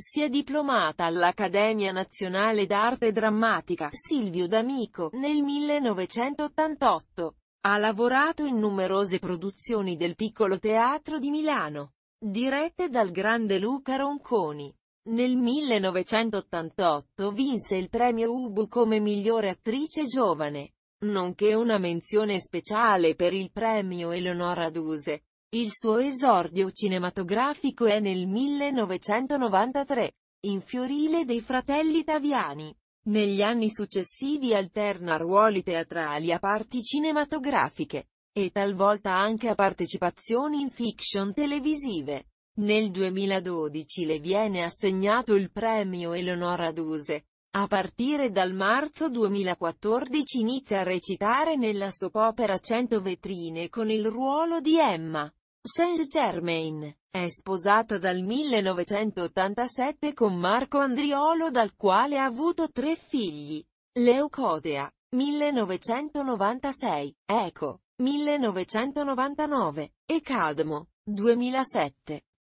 Si è diplomata all'Accademia Nazionale d'Arte Drammatica Silvio D'Amico nel 1988. Ha lavorato in numerose produzioni del Piccolo Teatro di Milano, dirette dal grande Luca Ronconi. Nel 1988 vinse il premio Ubu come migliore attrice giovane, nonché una menzione speciale per il premio Eleonora Duse. Il suo esordio cinematografico è nel 1993, in Fiorile dei fratelli Taviani. Negli anni successivi alterna ruoli teatrali a parti cinematografiche, e talvolta anche a partecipazioni in fiction televisive. Nel 2012 le viene assegnato il premio Eleonora Duse. A partire dal marzo 2014 inizia a recitare nella soap opera 100 vetrine con il ruolo di Emma. Saint-Germain. È sposata dal 1987 con Marco Andriolo dal quale ha avuto tre figli. Leucodea, 1996, Eco, 1999, e Cadmo, 2007.